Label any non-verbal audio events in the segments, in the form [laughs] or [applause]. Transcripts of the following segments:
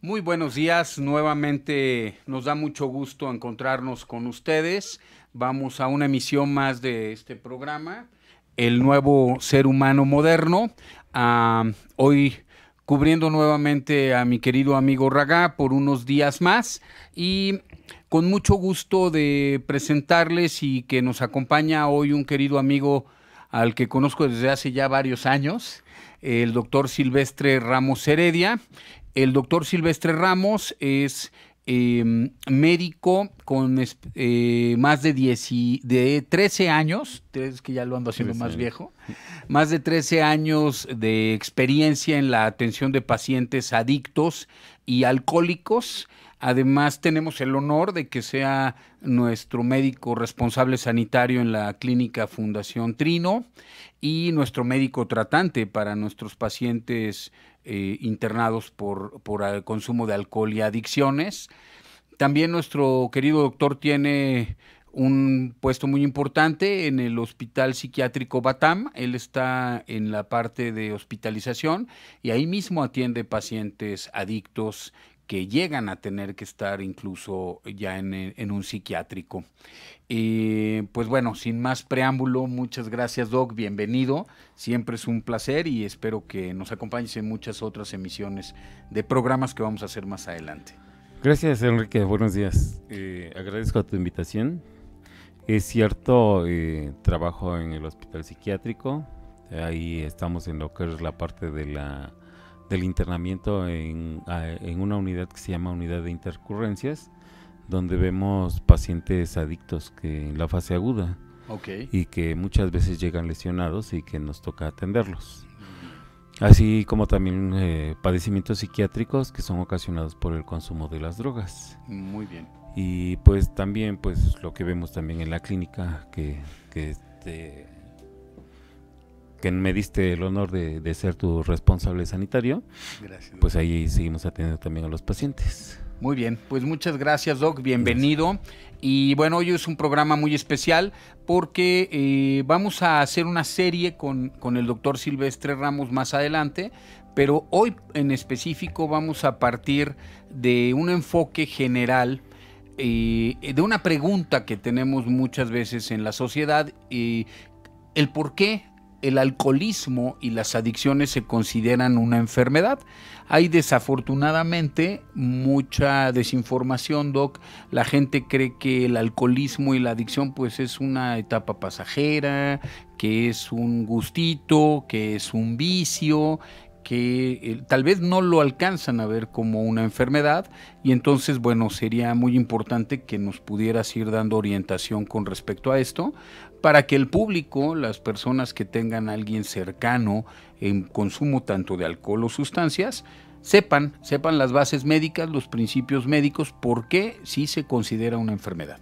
Muy buenos días, nuevamente nos da mucho gusto encontrarnos con ustedes. Vamos a una emisión más de este programa, El nuevo ser humano moderno. hoy cubriendo nuevamente a mi querido amigo Raga por unos días más y con mucho gusto de presentarles y que nos acompaña hoy un querido amigo al que conozco desde hace ya varios años, el doctor Silvestre Ramos Heredia. El doctor Silvestre Ramos es em, médico con eh, más de, de 13 años, es que ya lo ando haciendo más viejo, más de 13 años de experiencia en la atención de pacientes adictos y alcohólicos Además, tenemos el honor de que sea nuestro médico responsable sanitario en la clínica Fundación Trino y nuestro médico tratante para nuestros pacientes eh, internados por, por el eh, consumo de alcohol y adicciones. También nuestro querido doctor tiene un puesto muy importante en el Hospital Psiquiátrico Batam. Él está en la parte de hospitalización y ahí mismo atiende pacientes adictos que llegan a tener que estar incluso ya en, eh, un psiquiátrico. Y eh, pues bueno, sin más preámbulo, muchas gracias Doc, bienvenido, siempre es un placer y espero que nos acompañes en muchas otras emisiones de programas que vamos a hacer más adelante. Gracias Enrique, buenos días. Eh, agradezco tu invitación. Es cierto, trabajo en el hospital psiquiátrico, ahí estamos en lo que es la parte de la del internamiento en, una unidad que se llama unidad de intercurrencias, donde vemos pacientes adictos que en la fase aguda y que muchas veces llegan lesionados y que nos toca atenderlos. Así como también eh, padecimientos psiquiátricos que son ocasionados por el consumo de las drogas. Muy bien. Y pues también pues lo que vemos también en la clínica que, que este, que me diste el honor de, ser tu responsable sanitario, gracias. pues ahí seguimos atendiendo también a los pacientes. Muy bien, pues muchas gracias Doc, bienvenido. Y bueno, hoy es un programa muy especial porque eh, vamos a hacer una serie con, con el doctor Silvestre Ramos más adelante, pero hoy en específico vamos a partir de un enfoque general eh, de una pregunta que tenemos muchas veces en la sociedad y eh, el por qué el alcoholismo y las adicciones se consideran una enfermedad. Hay desafortunadamente mucha desinformación, Doc. La gente cree que el alcoholismo y la adicción pues es una etapa pasajera, que es un gustito, que es un vicio, que eh, tal vez no lo alcanzan a ver como una enfermedad y entonces, bueno, sería muy importante que nos pudieras ir dando orientación con respecto a esto para que el público, las personas que tengan alguien cercano en consumo tanto de alcohol o sustancias, sepan, sepan las bases médicas, los principios médicos, por qué sí se considera una enfermedad.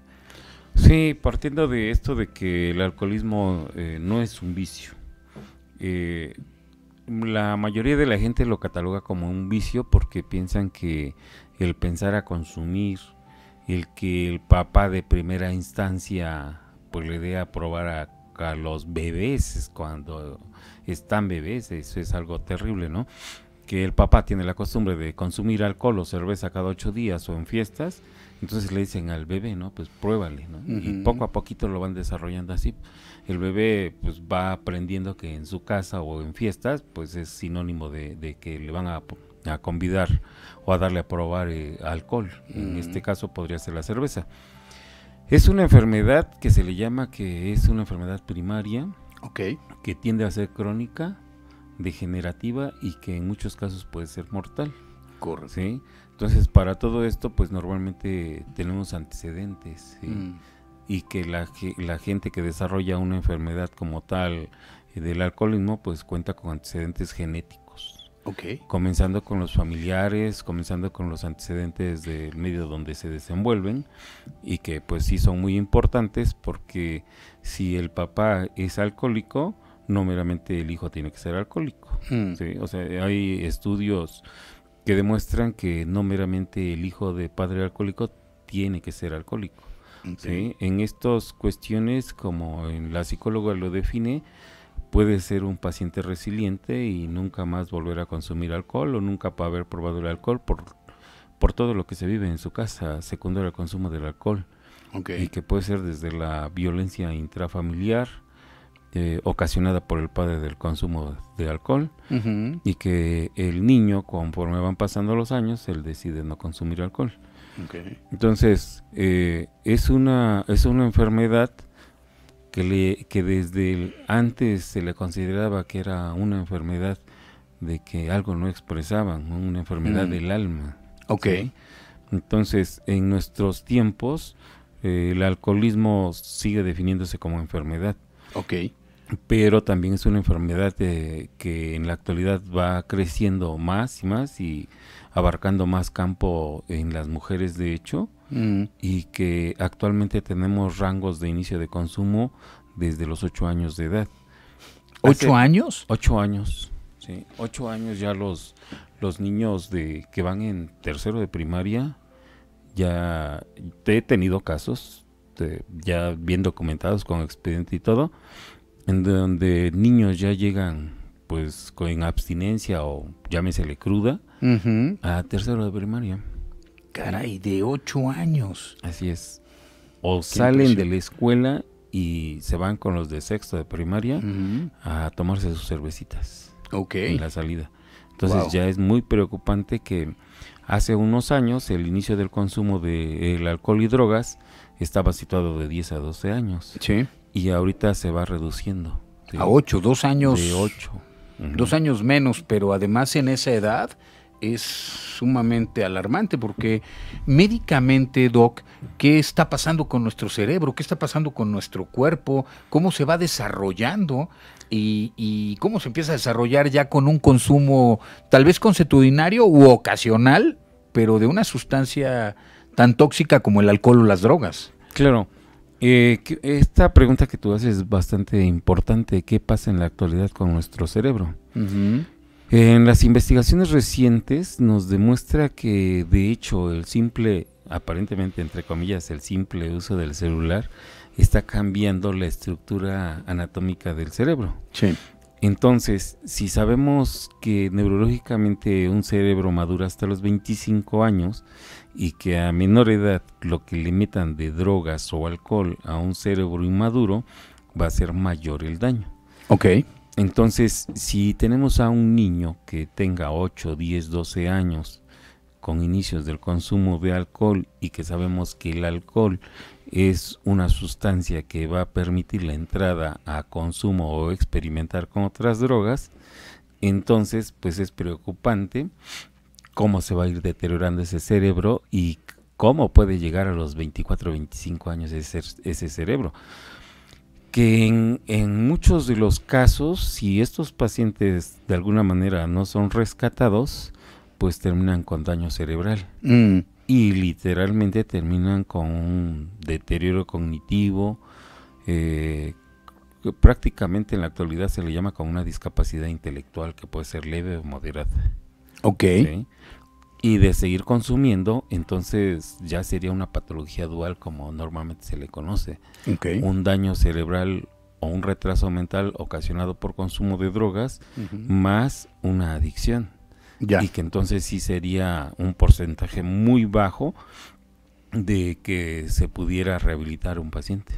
Sí, partiendo de esto de que el alcoholismo eh, no es un vicio. Eh, la mayoría de la gente lo cataloga como un vicio porque piensan que el pensar a consumir, el que el papá de primera instancia pues le dé a probar a, los bebés cuando están bebés, eso es algo terrible, ¿no? Que el papá tiene la costumbre de consumir alcohol o cerveza cada ocho días o en fiestas, entonces le dicen al bebé, ¿no? Pues pruébale, ¿no? Y poco a poquito lo van desarrollando así el bebé pues va aprendiendo que en su casa o en fiestas pues es sinónimo de, que le van a, convidar o a darle a probar eh, alcohol. En mm. este caso podría ser la cerveza. Es una enfermedad que se le llama que es una enfermedad primaria, okay. que tiende a ser crónica, degenerativa y que en muchos casos puede ser mortal. Correcto. ¿sí? Entonces, para todo esto, pues normalmente tenemos antecedentes. ¿sí? Mm y que la, la gente que desarrolla una enfermedad como tal eh, del alcoholismo pues cuenta con antecedentes genéticos. Comenzando con los familiares, comenzando con los antecedentes del medio donde se desenvuelven y que pues sí son muy importantes porque si el papá es alcohólico, no meramente el hijo tiene que ser alcohólico. Mm. O sea, hay estudios que demuestran que no meramente el hijo de padre alcohólico tiene que ser alcohólico. En estas cuestiones, como la psicóloga lo define, puede ser un paciente resiliente y nunca más volver a consumir alcohol o nunca haber probado el alcohol por, por todo lo que se vive en su casa, secundario al consumo del alcohol. Y que puede ser desde la violencia intrafamiliar, eh, ocasionada por el padre del consumo de alcohol y que el niño, conforme van pasando los años, él decide no consumir alcohol. Entonces, eh, es, una, es una enfermedad que, le, que desde antes se le consideraba que era una enfermedad de que algo no expresaban, una enfermedad mm. del alma. Ok. Entonces, en nuestros tiempos, eh, el alcoholismo sigue definiéndose como enfermedad. Ok. Pero también es una enfermedad eh, que en la actualidad va creciendo más y más y abarcando más campo en las mujeres de hecho mm. y que actualmente tenemos rangos de inicio de consumo desde los 8 años de edad. ¿Ocho años? Ocho años, sí. Ocho años ya los, los niños de que van en tercero de primaria, ya he tenido casos, ya bien documentados con expediente y todo, en donde niños ya llegan pues con abstinencia o llámesele cruda, a tercero de primaria. Caray, de ocho años. Así es. O salen de la escuela y se van con los de sexto de primaria a tomarse sus cervecitas. Ok. En la salida. Entonces ya es muy preocupante que hace unos años el inicio del consumo del de alcohol y drogas estaba situado de 10 a 12 años. Sí. Y ahorita se va reduciendo. a 8, dos años. De 8. Dos años menos, pero además en esa edad es sumamente alarmante porque médicamente, Doc, ¿qué está pasando con nuestro cerebro? ¿Qué está pasando con nuestro cuerpo? ¿Cómo se va desarrollando? Y, cómo se empieza a desarrollar ya con un consumo tal vez consuetudinario u ocasional, pero de una sustancia tan tóxica como el alcohol o las drogas. Claro. Eh, esta pregunta que tú haces es bastante importante. ¿Qué pasa en la actualidad con nuestro cerebro? En las investigaciones recientes nos demuestra que, de hecho, el simple, aparentemente entre comillas, el simple uso del celular está cambiando la estructura anatómica del cerebro. Sí. Entonces, si sabemos que neurológicamente un cerebro madura hasta los 25 años y que a menor edad lo que limitan de drogas o alcohol a un cerebro inmaduro va a ser mayor el daño. Ok. Entonces, si tenemos a un niño que tenga 8, 10, 12 años con inicios del consumo de alcohol y que sabemos que el alcohol es una sustancia que va a permitir la entrada a consumo o experimentar con otras drogas, entonces pues es preocupante cómo se va a ir deteriorando ese cerebro y cómo puede llegar a los 24, 25 años ese, ese cerebro que en, en, muchos de los casos, si estos pacientes de alguna manera no son rescatados, pues terminan con daño cerebral. Mm. Y literalmente terminan con un deterioro cognitivo, eh, prácticamente en la actualidad se le llama con una discapacidad intelectual que puede ser leve o moderada. Ok y de seguir consumiendo, entonces ya sería una patología dual como normalmente se le conoce. Un daño cerebral o un retraso mental ocasionado por consumo de drogas más una adicción. Y que entonces sí sería un porcentaje muy bajo de que se pudiera rehabilitar un paciente.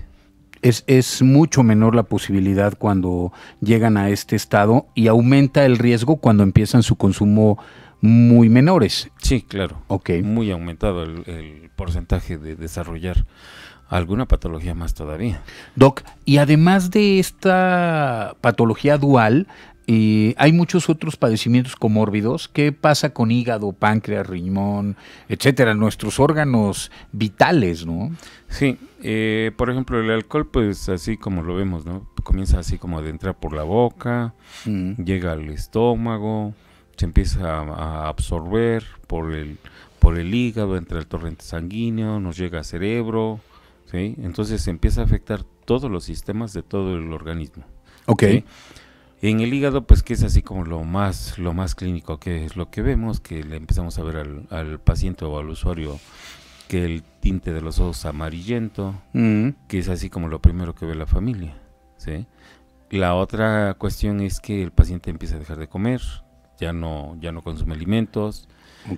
Es, es, mucho menor la posibilidad cuando llegan a este estado y aumenta el riesgo cuando empiezan su consumo muy menores. Sí, claro. Okay. Muy aumentado el, porcentaje de desarrollar alguna patología más todavía. Doc, y además de esta patología dual, eh, hay muchos otros padecimientos comórbidos. ¿Qué pasa con hígado, páncreas, riñón, etcétera? Nuestros órganos vitales, ¿no? Sí, eh, por ejemplo, el alcohol, pues así como lo vemos, ¿no? Comienza así como de entrar por la boca, mm. llega al estómago, se empieza a, absorber por el, por el hígado, entre el torrente sanguíneo, nos llega al cerebro, ¿sí? Entonces empieza a afectar todos los sistemas de todo el organismo. En el hígado, pues que es así como lo más, lo más clínico, que es lo que vemos, que le empezamos a ver al, paciente o al usuario que el tinte de los ojos amarillento, mm. que es así como lo primero que ve la familia, ¿sí? La otra cuestión es que el paciente empieza a dejar de comer, ya no, ya no consume alimentos,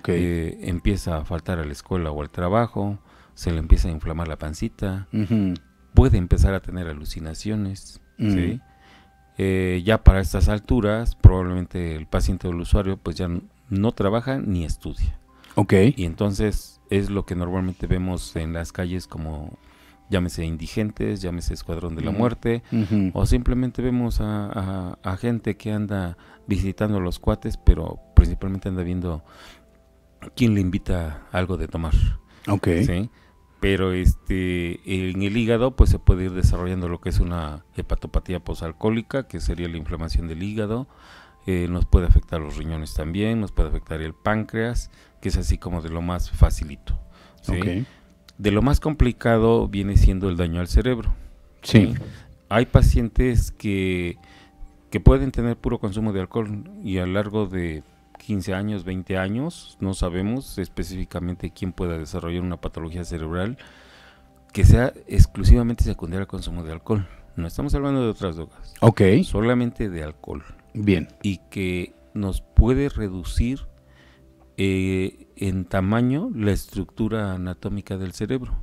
eh, empieza a faltar a la escuela o al trabajo, se le empieza a inflamar la pancita, puede empezar a tener alucinaciones, mm. eh, ya para estas alturas, probablemente el paciente o el usuario pues ya no, trabaja ni estudia. Y entonces es lo que normalmente vemos en las calles como llámese indigentes, llámese Escuadrón de la Muerte, o simplemente vemos a, gente que anda visitando los cuates, pero principalmente anda viendo quién le invita algo de tomar. Ok. ¿sí? Pero este, en el hígado pues se puede ir desarrollando lo que es una hepatopatía posalcohólica, que sería la inflamación del hígado, eh, nos puede afectar los riñones también, nos puede afectar el páncreas, que es así como de lo más facilito. De lo más complicado viene siendo el daño al cerebro. Sí. Hay pacientes que, que pueden tener puro consumo de alcohol y a lo largo de 15 años, 20 años, no sabemos específicamente quién pueda desarrollar una patología cerebral que sea exclusivamente secundaria al consumo de alcohol. No estamos hablando de otras drogas. Ok. Solamente de alcohol. Bien. Y que nos puede reducir eh, en tamaño la estructura anatómica del cerebro.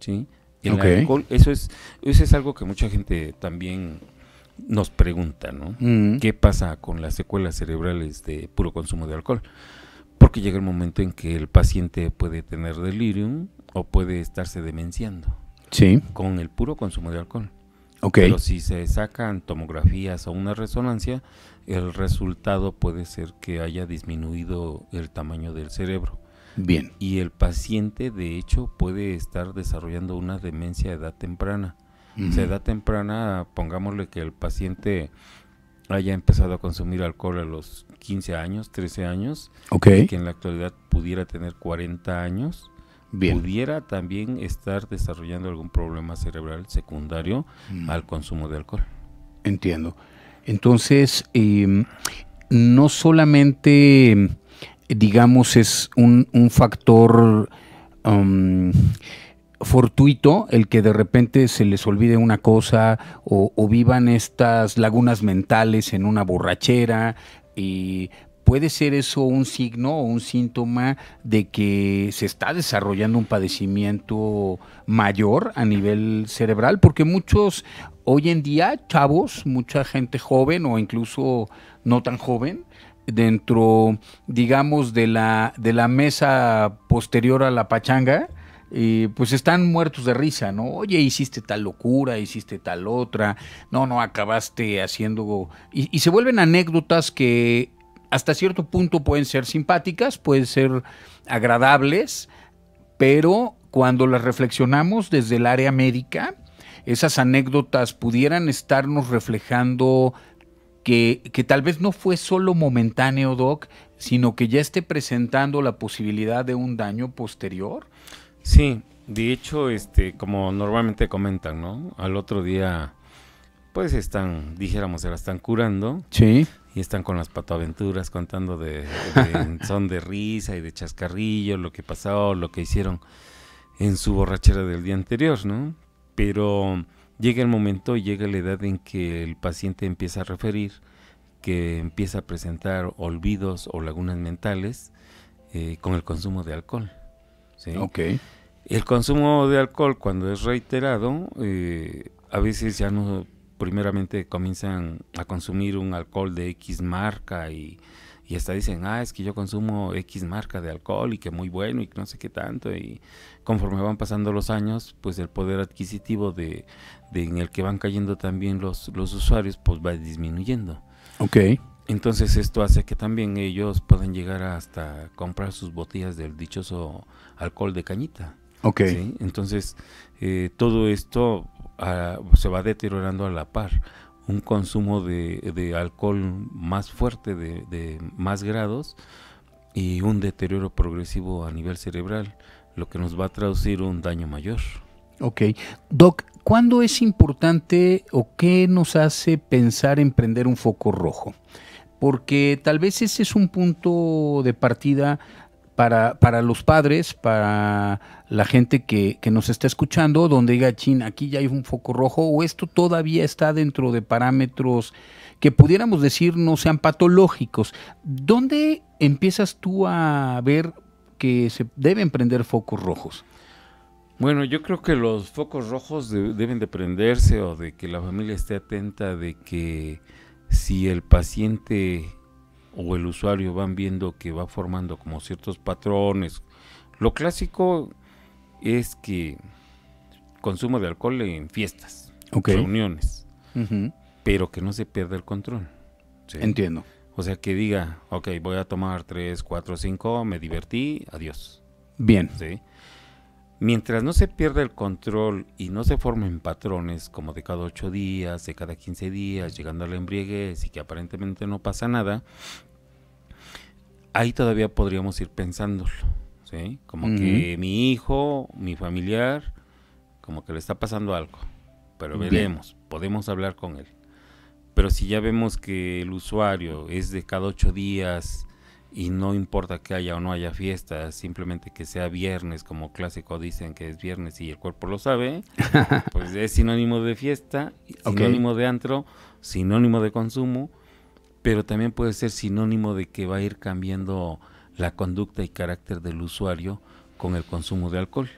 ¿sí? El alcohol, eso es, eso es algo que mucha gente también nos pregunta, ¿no? Mm. ¿Qué pasa con las secuelas cerebrales de puro consumo de alcohol? Porque llega el momento en que el paciente puede tener delirium o puede estarse demenciando. Sí. Con el puro consumo de alcohol. Okay. Pero si se sacan tomografías o una resonancia, el resultado puede ser que haya disminuido el tamaño del cerebro. Bien. Y el paciente, de hecho, puede estar desarrollando una demencia a edad temprana. o sea, edad temprana, pongámosle que el paciente haya empezado a consumir alcohol a los 15 años, 13 años, y que en la actualidad pudiera tener 40 años, Bien. pudiera también estar desarrollando algún problema cerebral secundario al consumo de alcohol. Entiendo. Entonces, em, no solamente, digamos, es un, factor em, fortuito el que de repente se les olvide una cosa o, vivan estas lagunas mentales en una borrachera y ¿Puede ser eso un signo o un síntoma de que se está desarrollando un padecimiento mayor a nivel cerebral? Porque muchos hoy en día, chavos, mucha gente joven o incluso no tan joven, dentro, digamos, de la, de la mesa posterior a la pachanga, pues están muertos de risa, ¿no? Oye, hiciste tal locura, hiciste tal otra, no, no, acabaste haciendo... y se vuelven anécdotas que hasta cierto punto pueden ser simpáticas, pueden ser agradables, pero cuando las reflexionamos desde el área médica, esas anécdotas pudieran estarnos reflejando que, que, tal vez no fue solo momentáneo, Doc, sino que ya esté presentando la posibilidad de un daño posterior. Sí, de hecho, este, como normalmente comentan, ¿no? Al otro día, pues están, dijéramos, se la están curando. Sí. Y están con las patoaventuras contando de, de [laughs] son de risa y de chascarrillo, lo que pasó, lo que hicieron en su borrachera del día anterior, ¿no? Pero llega el momento, llega la edad en que el paciente empieza a referir, que empieza a presentar olvidos o lagunas mentales eh, con el consumo de alcohol. El consumo de alcohol cuando es reiterado, eh, a veces ya no, primeramente comienzan a consumir un alcohol de X marca y, y hasta dicen, ah, es que yo consumo X marca de alcohol y que muy bueno y que no sé qué tanto y conforme van pasando los años, pues el poder adquisitivo de, en el que van cayendo también los, los usuarios, pues va disminuyendo. Ok. Entonces esto hace que también ellos puedan llegar hasta comprar sus botellas del dichoso alcohol de cañita. Ok. Entonces eh, todo esto ah, se va deteriorando a la par. Un consumo de, de alcohol más fuerte, de, de, más grados, y un deterioro progresivo a nivel cerebral lo que nos va a traducir un daño mayor. Ok. Doc, ¿cuándo es importante o qué nos hace pensar en prender un foco rojo? Porque tal vez ese es un punto de partida para, los padres, para la gente que, que, nos está escuchando, donde diga, chin, aquí ya hay un foco rojo, o esto todavía está dentro de parámetros que pudiéramos decir no sean patológicos. ¿Dónde empiezas tú a ver que se deben prender focos rojos? Bueno, yo creo que los focos rojos deben de prenderse o de que la familia esté atenta de que si el paciente o el usuario van viendo que va formando como ciertos patrones, lo clásico es que consumo de alcohol en fiestas, reuniones, pero que no se pierda el control. Entiendo. O sea, que diga, ok, voy a tomar 3, 4, 5, me divertí, adiós. Bien. Mientras no se pierda el control y no se formen patrones como de cada 8 días, de cada 15 días, llegando a la embriaguez y que aparentemente no pasa nada, ahí todavía podríamos ir pensándolo. Como que mi hijo, mi familiar, como que le está pasando algo. Pero veremos, podemos hablar con él. Pero si ya vemos que el usuario es de cada ocho días y no importa que haya o no haya fiestas, simplemente que sea viernes, como clásico dicen que es viernes y el cuerpo lo sabe, [laughs] pues es sinónimo de fiesta, sinónimo de antro, sinónimo de consumo, pero también puede ser sinónimo de que va a ir cambiando la conducta y carácter del usuario con el consumo de alcohol.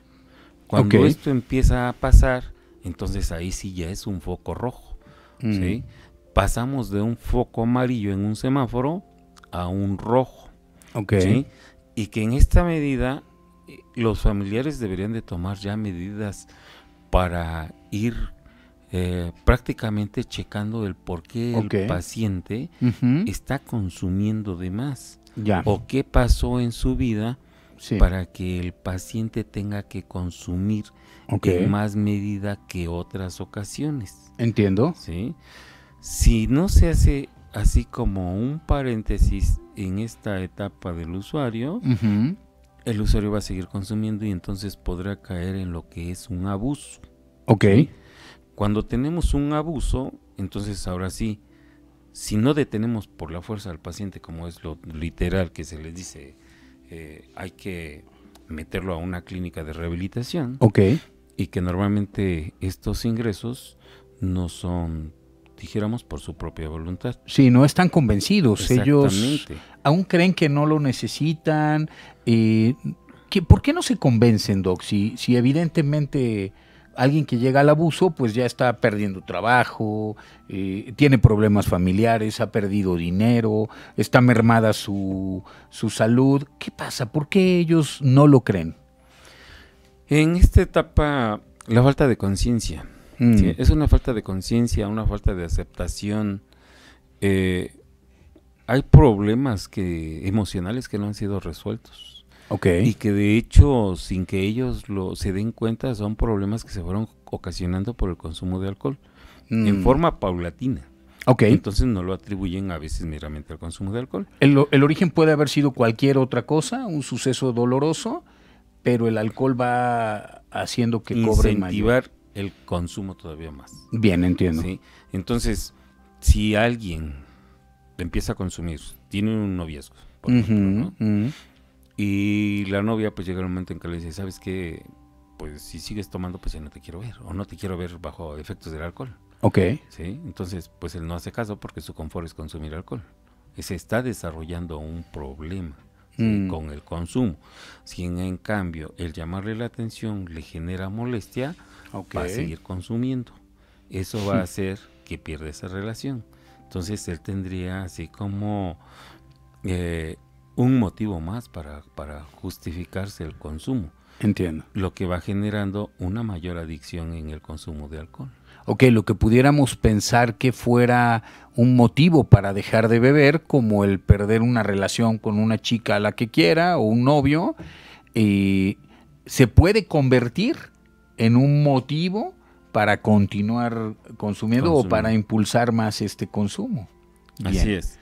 Cuando esto empieza a pasar, entonces ahí sí ya es un foco rojo, ¿sí? Mm pasamos de un foco amarillo en un semáforo a un rojo. Okay. Y que en esta medida eh, los familiares deberían de tomar ya medidas para ir eh, prácticamente checando el por qué el paciente está consumiendo de más. Ya. O qué pasó en su vida para que el paciente tenga que consumir en más medida que otras ocasiones. Entiendo. Sí. Si no se hace así como un paréntesis en esta etapa del usuario, el usuario va a seguir consumiendo y entonces podrá caer en lo que es un abuso. Ok. Cuando tenemos un abuso, entonces ahora sí, si no detenemos por la fuerza al paciente, como es lo literal que se le dice, eh, hay que meterlo a una clínica de rehabilitación. Ok. Y que normalmente estos ingresos no son dijéramos, por su propia voluntad. Sí, no están convencidos. Ellos aún creen que no lo necesitan. Eh, ¿Por qué no se convencen, Doc? Si, evidentemente alguien que llega al abuso, pues ya está perdiendo trabajo, eh, tiene problemas familiares, ha perdido dinero, está mermada su, su salud. ¿Qué pasa? ¿Por qué ellos no lo creen? En esta etapa, la falta de conciencia Mm. Es una falta de conciencia, una falta de aceptación. Eh, hay problemas que, emocionales que no han sido resueltos. Okay. Y que de hecho, sin que ellos lo, se den cuenta, son problemas que se fueron ocasionando por el consumo de alcohol en mm. forma paulatina. Okay. Entonces no lo atribuyen a veces meramente al consumo de alcohol. El, origen puede haber sido cualquier otra cosa, un suceso doloroso, pero el alcohol va haciendo que cobre mayor el consumo todavía más. Bien, entiendo. Entonces, si alguien empieza a consumir, tiene un noviazgo, por ejemplo, Y la novia pues llega el momento en que le dice, ¿sabes qué? Pues si sigues tomando, pues ya no te quiero ver, o no te quiero ver bajo efectos del alcohol. Ok. ¿Sí? Entonces, pues él no hace caso porque su confort es consumir alcohol. se está desarrollando un problema. Mm. con el consumo. Si en cambio el llamarle la atención le genera molestia, va a seguir consumiendo. Eso va a [laughs] hacer que pierda esa relación. Entonces él tendría así como eh, un motivo más para, justificarse el consumo. Entiendo. Lo que va generando una mayor adicción en el consumo de alcohol. Ok, lo que pudiéramos pensar que fuera un motivo para dejar de beber, como el perder una relación con una chica a la que quiera o un novio, eh, se puede convertir en un motivo para continuar consumiendo o para impulsar más este consumo. Así es.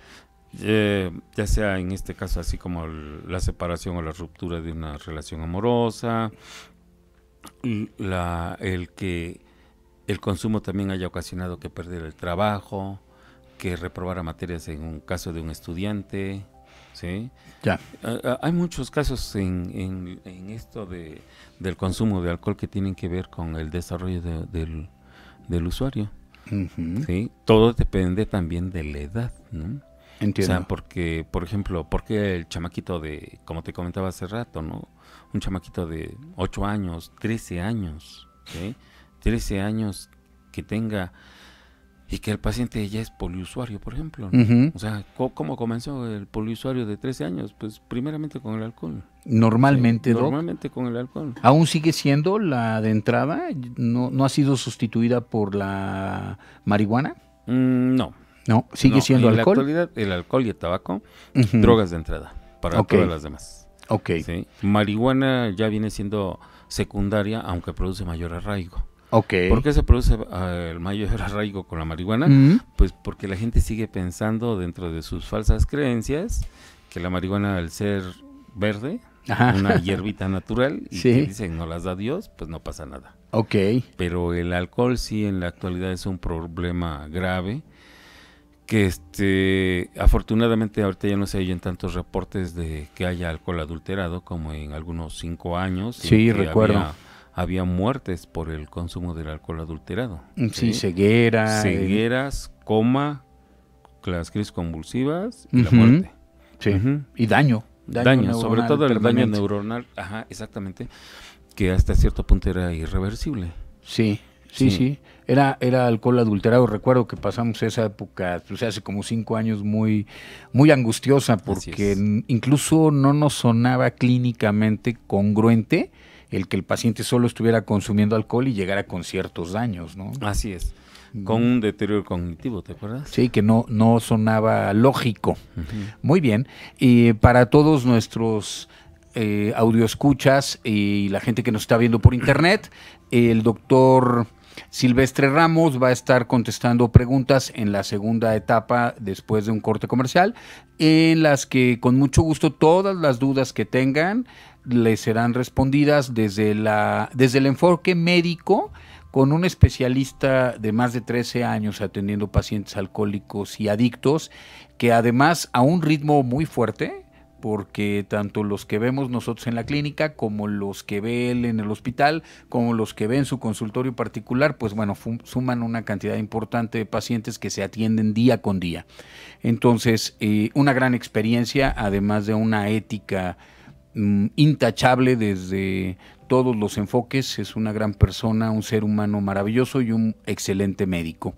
Eh, ya sea en este caso así como la separación o la ruptura de una relación amorosa, la, el que el consumo también haya ocasionado que perder el trabajo, que reprobara materias en un caso de un estudiante, ¿sí? Ya. Ah, ah, hay muchos casos en, esto de, del consumo de alcohol que tienen que ver con el desarrollo del, del, usuario. Todo depende también de la edad, ¿no? Entiendo. O sea, porque, por ejemplo, porque el chamaquito de, como te comentaba hace rato, ¿no? Un chamaquito de 8 años, 13 años, 13 años que tenga y que el paciente ya es poliusuario, por ejemplo. O sea, ¿cómo comenzó el poliusuario de 13 años? Pues primeramente con el alcohol. Normalmente, Normalmente con el alcohol. ¿Aún sigue siendo la de entrada? ¿No, ha sido sustituida por la marihuana? Mm, no. No, sigue siendo alcohol. En la actualidad, el alcohol y el tabaco, drogas de entrada para todas las demás. Ok. Marihuana ya viene siendo secundaria, aunque produce mayor arraigo. Okay. ¿Por qué se produce ah, el mayor arraigo con la marihuana? Pues porque la gente sigue pensando dentro de sus falsas creencias que la marihuana al ser verde, una hierbita natural, y dicen no las da Dios, pues no pasa nada. Pero el alcohol sí en la actualidad es un problema grave que este afortunadamente ahorita ya no se oyen tantos reportes de que haya alcohol adulterado como en algunos cinco años. Sí, recuerdo había muertes por el consumo del alcohol adulterado. Mm, sí, ceguera. Cegueras, coma, las crisis convulsivas y la muerte. Sí. Y daño. Daño, sobre todo el daño neuronal, ajá, exactamente, que hasta cierto punto era irreversible. Sí, sí, sí. Era, era alcohol adulterado. Recuerdo que pasamos esa época, pues, hace como cinco años, muy, muy angustiosa, porque incluso no nos sonaba clínicamente congruente el que el paciente solo estuviera consumiendo alcohol y llegara con ciertos daños, ¿no? Así es. Mm. Con un deterioro cognitivo, ¿te acuerdas? Sí, que no, no sonaba lógico. Muy bien. Y para todos nuestros eh, audioscuchas y la gente que nos está viendo por internet, el doctor Silvestre Ramos va a estar contestando preguntas en la segunda etapa después de un corte comercial, en las que con mucho gusto todas las dudas que tengan le serán respondidas desde, la, desde el enfoque médico con un especialista de más de 13 años atendiendo pacientes alcohólicos y adictos, que además a un ritmo muy fuerte, porque tanto los que vemos nosotros en la clínica como los que ve él en el hospital, como los que ve en su consultorio particular, pues bueno, suman una cantidad importante de pacientes que se atienden día con día. Entonces, eh, una gran experiencia, además de una ética Mm, intachable desde todos los enfoques, es una gran persona, un ser humano maravilloso y un excelente médico.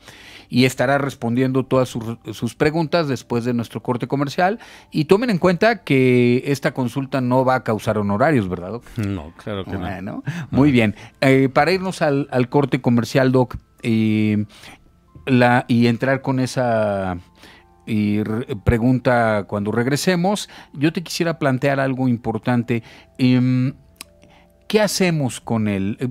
Y estará respondiendo todas sus, preguntas después de nuestro corte comercial. Y tomen en cuenta que esta consulta no va a causar honorarios, ¿verdad, Doc? No, claro que no. Muy bien. Eh, para irnos al, corte comercial, Doc, eh, la, y entrar con esa y pregunta cuando regresemos. Yo te quisiera plantear algo importante. Em, ¿Qué hacemos con él? Eh,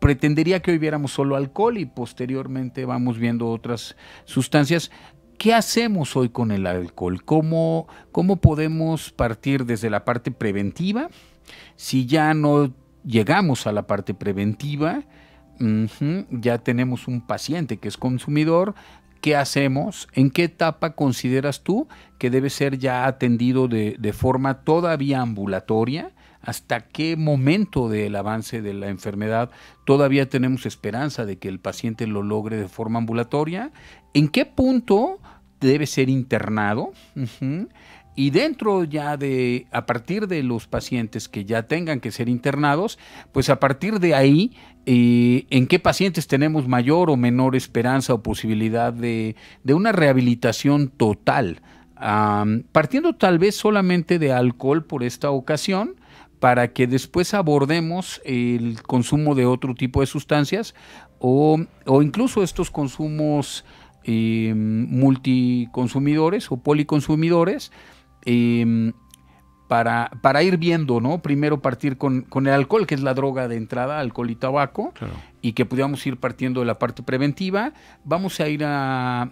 pretendería que hoy viéramos solo alcohol y posteriormente vamos viendo otras sustancias. ¿Qué hacemos hoy con el alcohol? ¿Cómo, cómo podemos partir desde la parte preventiva? Si ya no llegamos a la parte preventiva, Ya tenemos un paciente que es consumidor, qué hacemos, en qué etapa consideras tú que debe ser ya atendido de, forma todavía ambulatoria, hasta qué momento del avance de la enfermedad todavía tenemos esperanza de que el paciente lo logre de forma ambulatoria, en qué punto debe ser internado. Y dentro ya de, a partir de los pacientes que ya tengan que ser internados, pues a partir de ahí en qué pacientes tenemos mayor o menor esperanza o posibilidad de, una rehabilitación total, partiendo tal vez solamente de alcohol por esta ocasión para que después abordemos el consumo de otro tipo de sustancias o, o incluso estos consumos em, multiconsumidores o policonsumidores. Em, para, para ir viendo, ¿no? Primero partir con, el alcohol, que es la droga de entrada, alcohol y tabaco, y que pudiéramos ir partiendo de la parte preventiva. Vamos a ir a,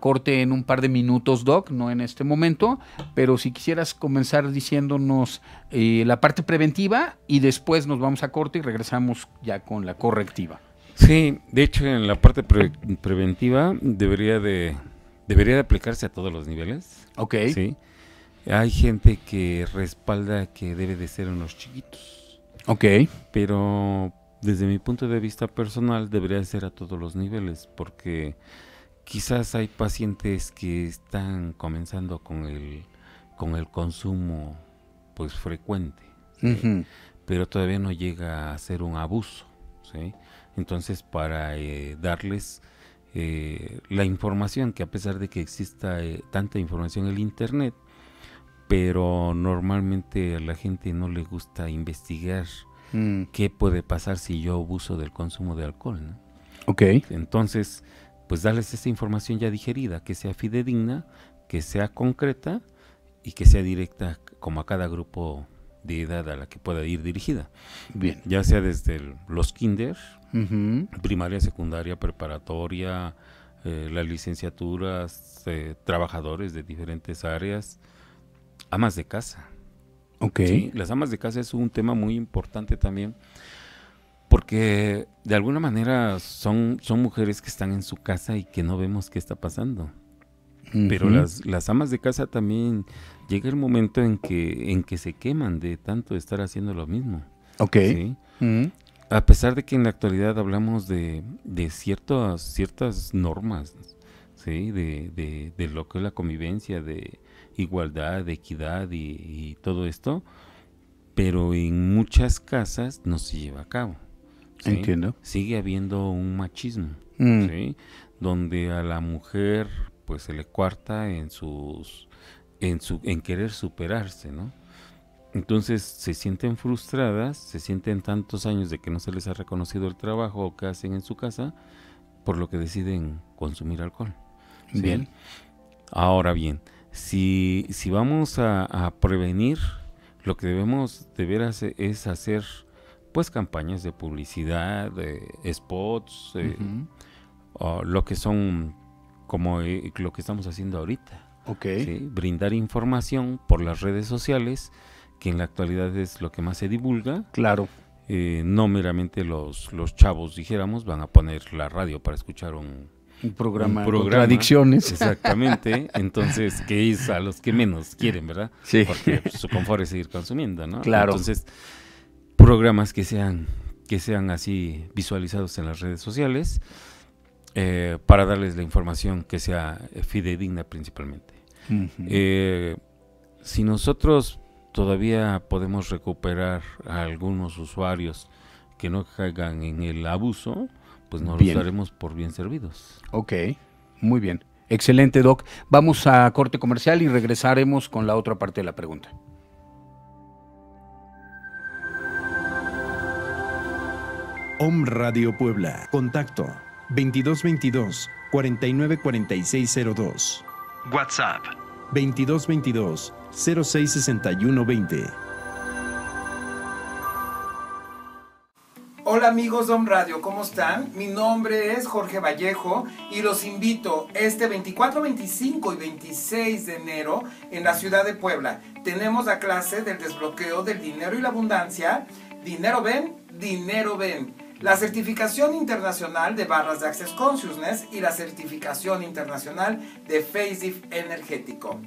corte en un par de minutos, Doc, no en este momento, pero si quisieras comenzar diciéndonos eh, la parte preventiva y después nos vamos a corte y regresamos ya con la correctiva. Sí, de hecho en la parte preventiva debería de, debería de aplicarse a todos los niveles. Ok. Sí hay gente que respalda que debe de ser en los chiquitos. Ok. Pero desde mi punto de vista personal debería ser a todos los niveles porque quizás hay pacientes que están comenzando con el con el consumo pues frecuente pero todavía no llega a ser un abuso entonces para eh, darles eh, la información que a pesar de que exista eh, tanta información en el internet pero normalmente a la gente no le gusta investigar mm. qué puede pasar si yo abuso del consumo de alcohol. Ok. Entonces, pues darles esa información ya digerida, que sea fidedigna, que sea concreta y que sea directa como a cada grupo de edad a la que pueda ir dirigida. Bien. Ya sea desde los kinder, primaria, secundaria, preparatoria, eh, las licenciaturas, eh, trabajadores de diferentes áreas, amas de casa. Ok. Las amas de casa es un tema muy importante también porque de alguna manera son, son mujeres que están en su casa y que no vemos qué está pasando. Pero las, amas de casa también llega el momento en que, en que se queman de tanto estar haciendo lo mismo. Ok. A pesar de que en la actualidad hablamos de, de ciertas normas, de, lo que es la convivencia, de igualdad, de equidad y, todo esto, pero en muchas casas no se lleva a cabo. Entiendo. Sigue habiendo un machismo, mm. donde a la mujer pues se le cuarta en sus en su en querer superarse, ¿no? Entonces se sienten frustradas, se sienten tantos años de que no se les ha reconocido el trabajo que hacen en su casa, por lo que deciden consumir alcohol. Bien. Ahora bien, si, si vamos a, prevenir, lo que debemos de ver es hacer pues campañas de publicidad, spots, o lo que son como eh, lo que estamos haciendo ahorita. Okay. Brindar información por las redes sociales, que en la actualidad es lo que más se divulga. Claro. Eh, no meramente los, los chavos, dijéramos, van a poner la radio para escuchar un, un programa, adicciones. Exactamente. Entonces, que es a los que menos quieren, ¿verdad? Porque su confort es seguir consumiendo, ¿no? Claro. Entonces, programas que sean, que sean así visualizados en las redes sociales eh, para darles la información que sea fidedigna principalmente. Eh, si nosotros todavía podemos recuperar a algunos usuarios que no caigan en el abuso, pues nos los daremos por bien servidos. Ok, muy bien. Excelente, Doc. Vamos a corte comercial y regresaremos con la otra parte de la pregunta. Om Radio Puebla. Contacto 2222 494602. WhatsApp 2222 066120. Hola amigos Dom Radio, ¿cómo están? Mi nombre es Jorge Vallejo y los invito este 24, 25 y 26 de enero en la ciudad de Puebla. Tenemos la clase del desbloqueo del dinero y la abundancia. Dinero ven, dinero ven. La certificación internacional de barras de Access Consciousness y la certificación internacional de FaceDiff energético.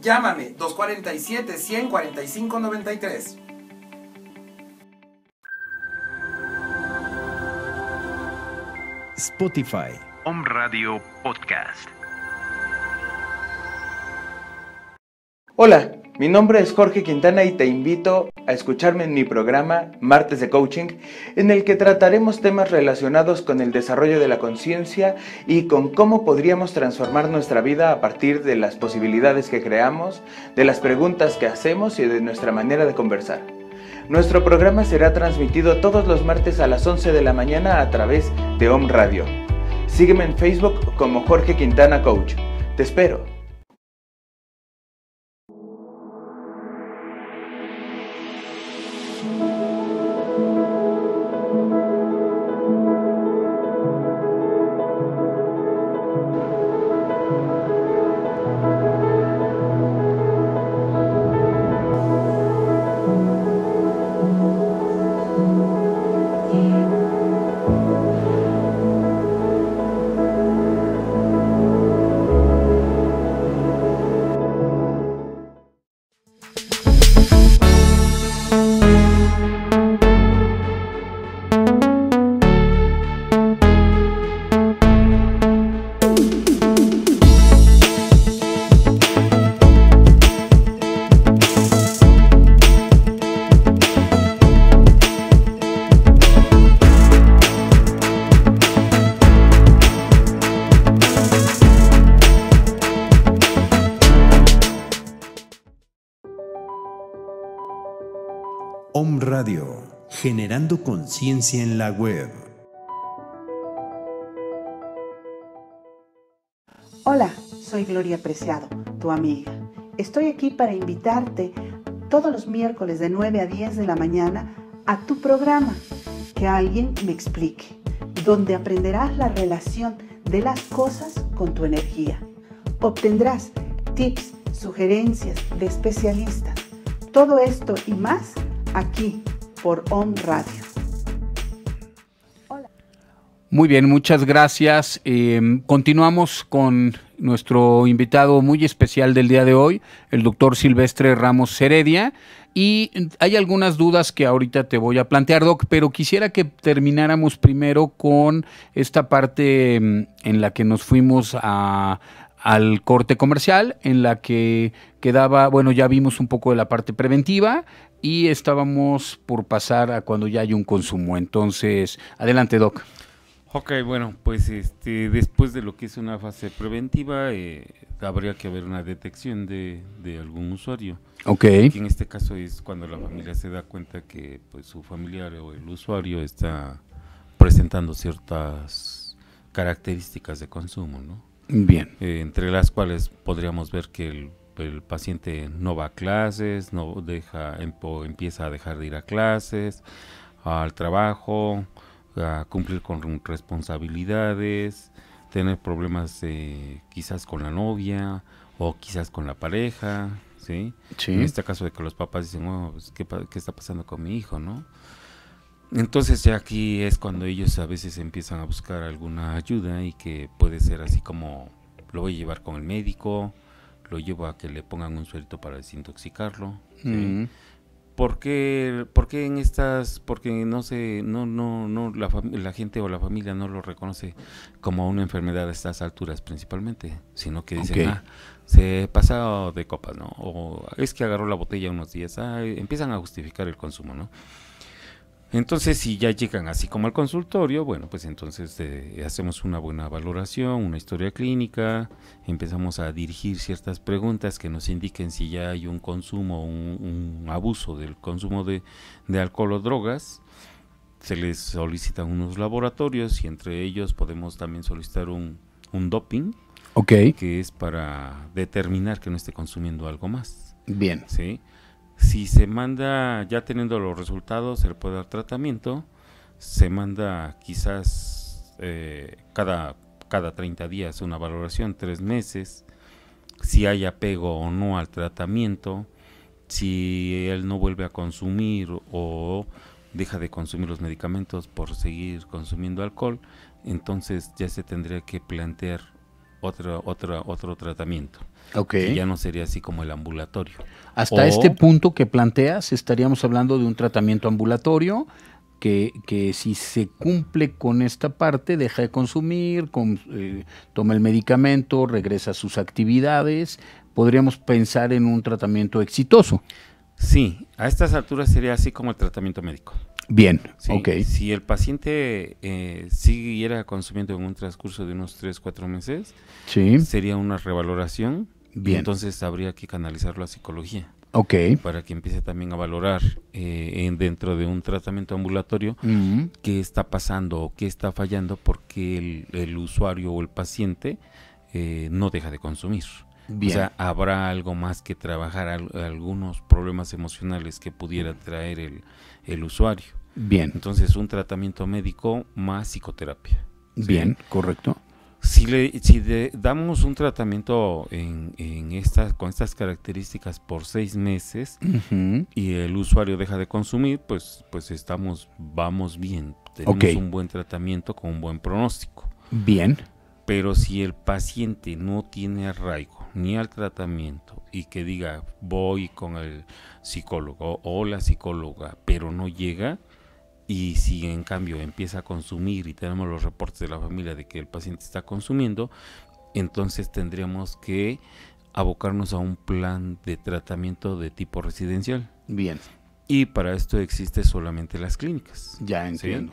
Llámame 247 145 93. Spotify. Home Radio Podcast. Hola, mi nombre es Jorge Quintana y te invito a escucharme en mi programa Martes de Coaching, en el que trataremos temas relacionados con el desarrollo de la conciencia y con cómo podríamos transformar nuestra vida a partir de las posibilidades que creamos, de las preguntas que hacemos y de nuestra manera de conversar. Nuestro programa será transmitido todos los martes a las 11 de la mañana a través de Home Radio. Sígueme en Facebook como Jorge Quintana Coach. Te espero. Conciencia en la Web. Hola, soy Gloria Preciado, tu amiga. Estoy aquí para invitarte todos los miércoles de 9 a 10 de la mañana a tu programa, que alguien me explique, donde aprenderás la relación de las cosas con tu energía. Obtendrás tips, sugerencias de especialistas. Todo esto y más aquí por On Radio. Hola. Muy bien, muchas gracias. Eh, continuamos con nuestro invitado muy especial del día de hoy, el doctor Silvestre Ramos Heredia. Y hay algunas dudas que ahorita te voy a plantear, Doc, pero quisiera que termináramos primero con esta parte mm, en la que nos fuimos a, al corte comercial en la que quedaba, bueno, ya vimos un poco de la parte preventiva y estábamos por pasar a cuando ya hay un consumo. Entonces, adelante, Doc. Ok, bueno, pues este, después de lo que es una fase preventiva, eh, habría que haber una detección de, algún usuario. Ok. en este caso es cuando la familia se da cuenta que pues, su familiar o el usuario está presentando ciertas características de consumo, ¿no? Bien. Eh, entre las cuales podríamos ver que el, paciente no va a clases, no deja, empieza a dejar de ir a clases, al trabajo, a cumplir con responsabilidades, tener problemas eh, quizás con la novia o quizás con la pareja, ¿sí? En este caso de que los papás dicen, oh, pues, ¿qué, ¿qué, está pasando con mi hijo, no? Entonces ya aquí es cuando ellos a veces empiezan a buscar alguna ayuda y que puede ser así como lo voy a llevar con el médico, lo llevo a que le pongan un suelto para desintoxicarlo. ¿sí? Mm. ¿Por, qué, en estas, porque no sé, no, no, no, la, gente o la familia no lo reconoce como una enfermedad a estas alturas principalmente, sino que dicen, ah, se pasa de copas, ¿no? O es que agarró la botella unos días, ah, empiezan a justificar el consumo, ¿no? Entonces, si ya llegan así como al consultorio, bueno, pues entonces eh, hacemos una buena valoración, una historia clínica, empezamos a dirigir ciertas preguntas que nos indiquen si ya hay un consumo, un, abuso del consumo de, alcohol o drogas. Se les solicitan unos laboratorios y entre ellos podemos también solicitar un, un doping, okay. que es para determinar que no esté consumiendo algo más. Bien. Sí. Si se manda ya teniendo los resultados, se poder puede dar tratamiento. Se manda quizás eh, cada, cada 30 días una valoración, tres meses, si hay apego o no al tratamiento, si él no vuelve a consumir o deja de consumir los medicamentos por seguir consumiendo alcohol, entonces ya se tendría que plantear otro, otro, otro tratamiento ya no sería así como el ambulatorio. Hasta este punto que planteas, estaríamos hablando de un tratamiento ambulatorio que, si se cumple con esta parte, deja de consumir, eh, toma el medicamento, regresa a sus actividades, podríamos pensar en un tratamiento exitoso. Sí, a estas alturas sería así como el tratamiento médico. Bien, Si el paciente eh, siguiera consumiendo en un transcurso de unos 3, 4 meses, sería una revaloración entonces habría que canalizarlo a psicología. Ok. Para que empiece también a valorar eh, dentro de un tratamiento ambulatorio qué está pasando o qué está fallando porque el, usuario o el paciente eh, no deja de consumir. O sea, habrá algo más que trabajar, algunos problemas emocionales que pudiera traer el, usuario. Bien. Entonces, un tratamiento médico más psicoterapia. Bien, correcto. Si le, damos un tratamiento en, estas, con estas características por seis meses y el usuario deja de consumir, pues, pues estamos, vamos bien. Tenemos un buen tratamiento con un buen pronóstico. Bien. Pero si el paciente no tiene arraigo ni al tratamiento y que diga voy con el psicólogo o la psicóloga, pero no llega, y si en cambio empieza a consumir y tenemos los reportes de la familia de que el paciente está consumiendo, entonces tendríamos que abocarnos a un plan de tratamiento de tipo residencial. Bien. Y para esto existe solamente las clínicas. Ya entiendo.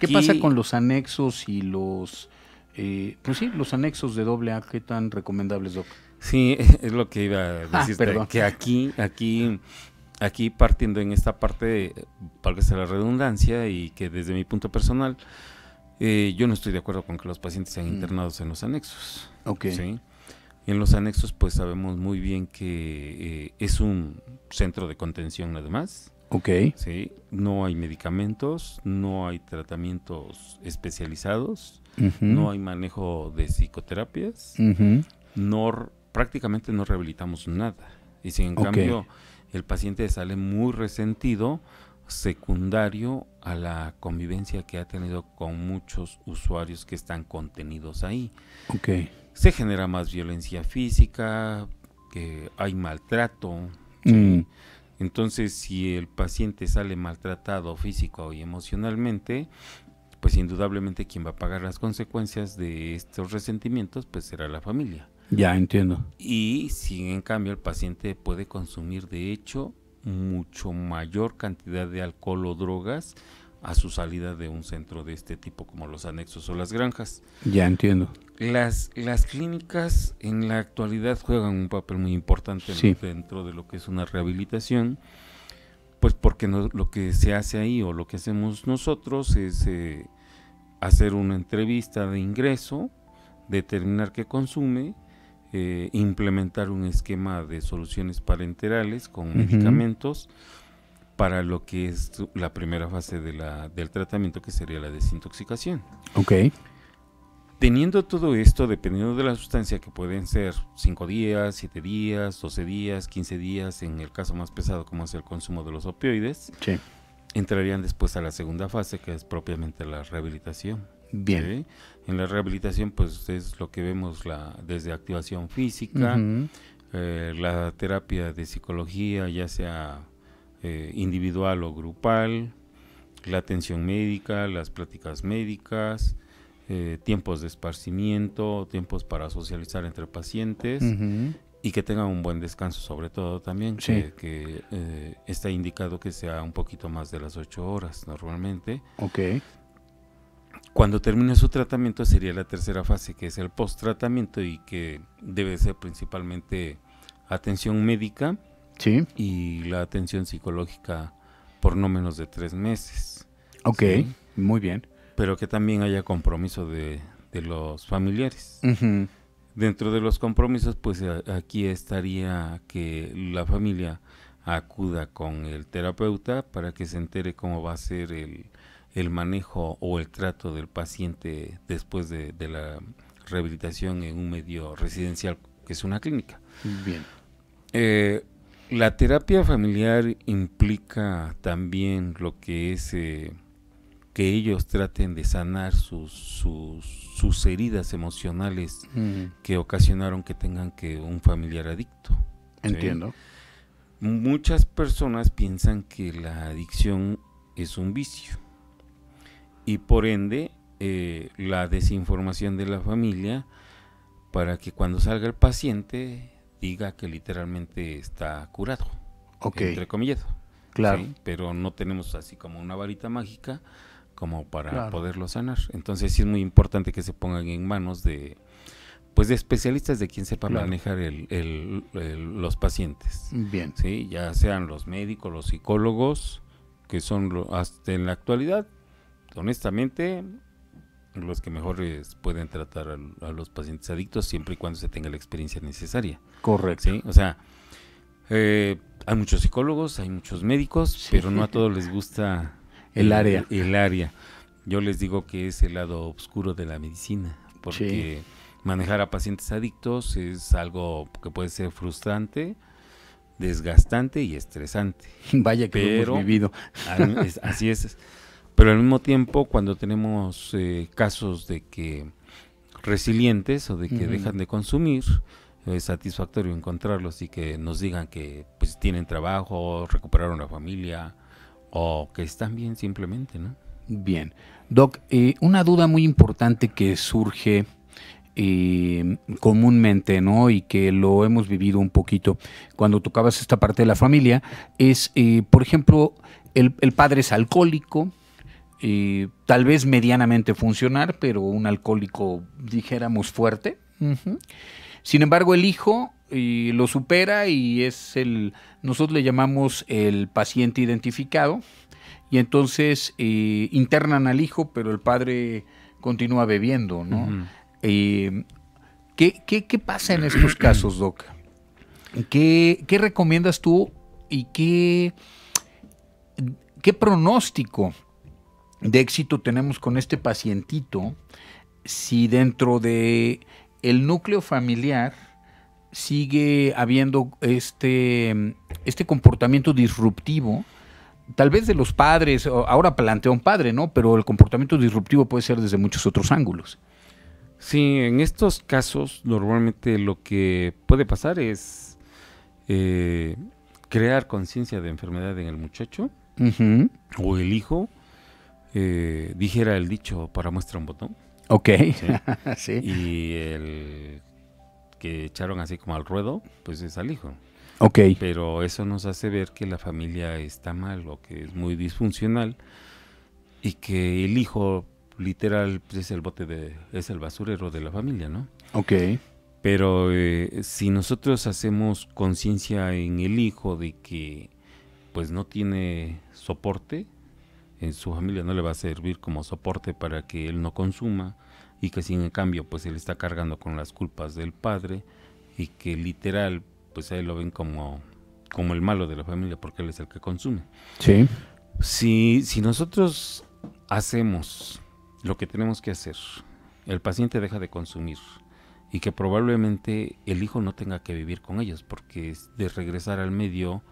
¿Qué pasa con los anexos y los, eh, pues sí, los anexos de doble A? ¿Qué tan recomendables, Doc? Sí, [laughs] es lo que iba a ah, decir, que aquí, aquí aquí partiendo en esta parte, para que sea la redundancia y que desde mi punto personal, eh, yo no estoy de acuerdo con que los pacientes sean mm. internados en los anexos. Ok. ¿sí? En los anexos, pues sabemos muy bien que eh, es un centro de contención además. más. Ok. Sí, no hay medicamentos, no hay tratamientos especializados, no hay manejo de psicoterapias, no prácticamente no rehabilitamos nada. Y si en cambio el paciente sale muy resentido secundario a la convivencia que ha tenido con muchos usuarios que están contenidos ahí. Okay. Se genera más violencia física, que hay maltrato. Mm. Entonces, si el paciente sale maltratado físico y emocionalmente, pues indudablemente quien va a pagar las consecuencias de estos resentimientos, pues será la familia. Ya entiendo. Y si en cambio el paciente puede consumir de hecho mucho mayor cantidad de alcohol o drogas a su salida de un centro de este tipo como los anexos o las granjas. Ya entiendo. Las, las clínicas en la actualidad juegan un papel muy importante dentro de lo que es una rehabilitación, pues porque no, lo que se hace ahí o lo que hacemos nosotros es eh, hacer una entrevista de ingreso, determinar qué consume, eh, implementar un esquema de soluciones parenterales con medicamentos para lo que es la primera fase del tratamiento, que sería la desintoxicación. Ok. Teniendo todo esto, dependiendo de la sustancia, que pueden ser 5 días, 7 días, 12 días, 15 días, en el caso más pesado, como es el consumo de los opioides, sí. entrarían después a la segunda fase, que es propiamente la rehabilitación. Bien. En la rehabilitación, pues es lo que vemos la, desde activación física, eh, la terapia de psicología, ya sea eh, individual o grupal, la atención médica, las prácticas médicas, eh, tiempos de esparcimiento, tiempos para socializar entre pacientes. Y que tengan un buen descanso, sobre todo también, que, está indicado que sea un poquito más de las 8 horas normalmente. Ok. Cuando termine su tratamiento sería la tercera fase, que es el post-tratamiento y que debe ser principalmente atención médica y la atención psicológica por no menos de tres meses. Ok, muy bien. Pero que también haya compromiso de, los familiares. Dentro de los compromisos, pues aquí estaría que la familia acuda con el terapeuta para que se entere cómo va a ser el el manejo o el trato del paciente después de, la rehabilitación en un medio residencial que es una clínica. Bien. Eh, la terapia familiar implica también lo que es eh, que ellos traten de sanar sus, sus, heridas emocionales mm. que ocasionaron que tengan que un familiar adicto. Entiendo. Muchas personas piensan que la adicción es un vicio y por ende eh, la desinformación de la familia para que cuando salga el paciente diga que literalmente está curado. Ok. Entre comillas. Claro. Pero no tenemos así como una varita mágica como para poderlo sanar. Entonces sí es muy importante que se pongan en manos de pues de especialistas de quien sepa manejar el, los pacientes. Bien. Sí, ya sean los médicos, los psicólogos, que son hasta en la actualidad honestamente, los que mejor pueden tratar a, los pacientes adictos siempre y cuando se tenga la experiencia necesaria. Correcto. O sea, eh, hay muchos psicólogos, hay muchos médicos, pero no a todos les gusta [laughs] el, área. El, área. Yo les digo que es el lado oscuro de la medicina, porque manejar a pacientes adictos es algo que puede ser frustrante, desgastante y estresante. [laughs] Vaya que hemos vivido. Así es. Pero al mismo tiempo, cuando tenemos eh, casos de que resilientes o de que dejan de consumir, es satisfactorio encontrarlos y que nos digan que pues tienen trabajo, recuperaron la familia o que están bien simplemente, ¿no? Bien. Doc, eh, una duda muy importante que surge eh, comúnmente, ¿no? Y que lo hemos vivido un poquito cuando tocabas esta parte de la familia, es, por ejemplo, el, el padre es alcohólico, tal vez medianamente funcionar, pero un alcohólico, dijéramos, fuerte. Sin embargo, el hijo eh, lo supera y es el, nosotros le llamamos el paciente identificado, y entonces eh, internan al hijo, pero el padre continúa bebiendo, eh, ¿qué, pasa en estos [clears throat] casos, Doc? ¿Qué, ¿Qué recomiendas tú y qué, qué pronóstico de éxito tenemos con este pacientito si dentro de el núcleo familiar sigue habiendo este, este comportamiento disruptivo, tal vez de los padres, ahora plantea un padre, ¿no? Pero el comportamiento disruptivo puede ser desde muchos otros ángulos. Sí, en estos casos normalmente lo que puede pasar es eh, crear conciencia de enfermedad en el muchacho o el hijo, dijera el dicho para muestra un botón. Ok. [laughs] Y el que echaron así como al ruedo, pues es al hijo. Ok. Pero eso nos hace ver que la familia está mal o que es muy disfuncional y que el hijo literal pues, es el bote de es el basurero de la familia, ¿no? Ok. Pero eh, si nosotros hacemos conciencia en el hijo de que pues no tiene soporte, en su familia no le va a servir como soporte para que él no consuma y que sin en cambio pues él está cargando con las culpas del padre y que literal pues ahí él lo ven como, como el malo de la familia porque él es el que consume. Sí. Si, si nosotros hacemos lo que tenemos que hacer, el paciente deja de consumir y que probablemente el hijo no tenga que vivir con ellos porque es de regresar al medio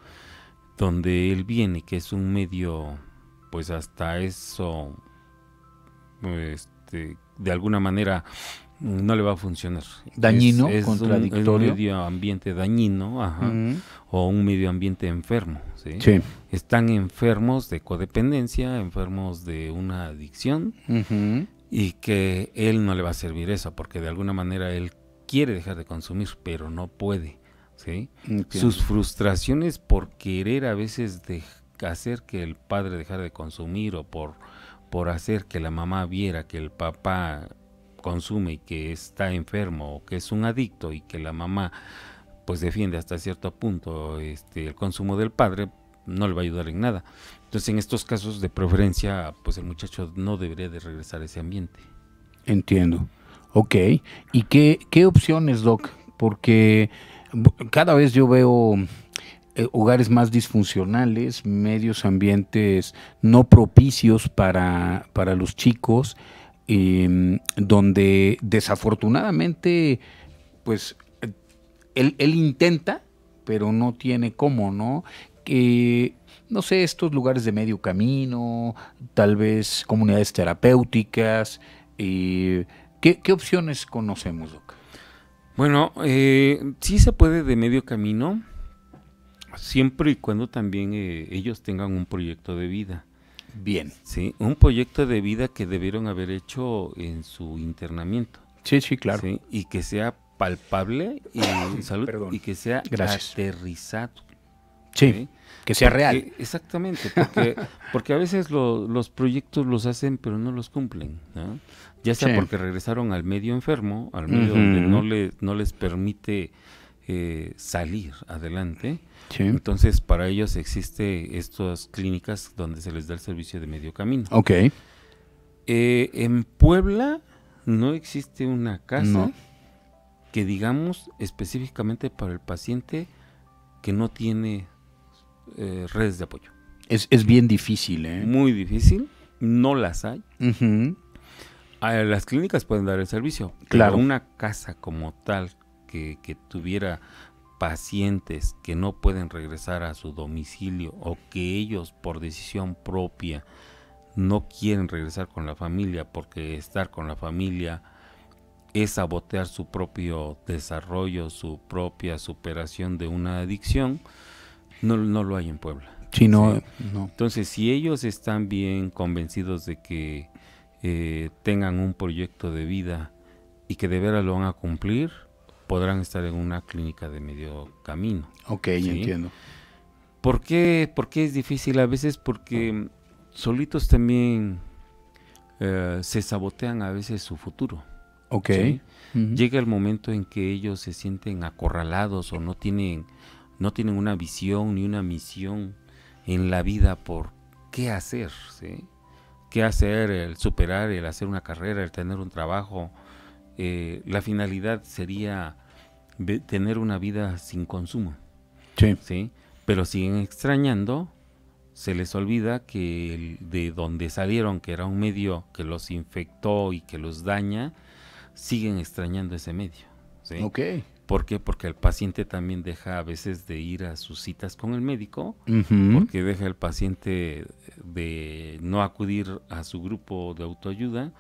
donde él viene, que es un medio pues hasta eso, este, de alguna manera, no le va a funcionar. Dañino, contradictorio. Un, medio ambiente dañino mm. o un medio ambiente enfermo. Están enfermos de codependencia, enfermos de una adicción y que él no le va a servir eso porque de alguna manera él quiere dejar de consumir, pero no puede. ¿sí? Sus frustraciones por querer a veces dejar, hacer que el padre dejara de consumir o por, por hacer que la mamá viera que el papá consume y que está enfermo o que es un adicto y que la mamá pues defiende hasta cierto punto este, el consumo del padre, no le va a ayudar en nada. Entonces en estos casos de preferencia pues el muchacho no debería de regresar a ese ambiente. Entiendo. Ok. ¿Y qué, qué opciones, Doc? Porque cada vez yo veo eh, hogares más disfuncionales, medios ambientes no propicios para, para los chicos, em, donde desafortunadamente, pues, él, intenta, pero no tiene cómo, ¿no? Que, no sé, estos lugares de medio camino, tal vez comunidades terapéuticas, eh, ¿qué, ¿qué, opciones conocemos, Doc? Bueno, eh, sí se puede de medio camino, Siempre y cuando también eh, ellos tengan un proyecto de vida. Bien. Sí, un proyecto de vida que debieron haber hecho en su internamiento. Sí, sí, claro. Y que sea palpable y, [coughs] salud, y que sea aterrizado. Sí, que sea real. Exactamente, porque, [laughs] porque a veces los proyectos los hacen pero no los cumplen. Ya sea porque regresaron al medio enfermo, al medio donde no, le, no les permite eh, salir adelante entonces, para ellos existe estas clínicas donde se les da el servicio de medio camino. Ok. Eh, en Puebla no existe una casa que digamos específicamente para el paciente que no tiene eh, redes de apoyo. Es, bien difícil, ¿eh? Muy difícil. No las hay. las clínicas pueden dar el servicio. Claro. Pero una casa como tal que, que tuviera pacientes que no pueden regresar a su domicilio o que ellos por decisión propia no quieren regresar con la familia porque estar con la familia es sabotear su propio desarrollo, su propia superación de una adicción, no, lo hay en Puebla. Entonces, si ellos están bien convencidos de que eh, tengan un proyecto de vida y que de veras lo van a cumplir, podrán estar en una clínica de medio camino. Ok, entiendo. ¿Por qué, es difícil? A veces porque solitos también eh, se sabotean a veces su futuro. Ok. Llega el momento en que ellos se sienten acorralados o no tienen, no tienen una visión ni una misión en la vida por qué hacer, ¿Qué hacer? El superar, el hacer una carrera, el tener un trabajo, eh, la finalidad sería tener una vida sin consumo. Sí. Pero siguen extrañando, se les olvida que de donde salieron, que era un medio que los infectó y que los daña, siguen extrañando ese medio. ¿sí? Okay. ¿Por qué? Porque el paciente también deja a veces de ir a sus citas con el médico, porque deja el paciente de no acudir a su grupo de autoayuda,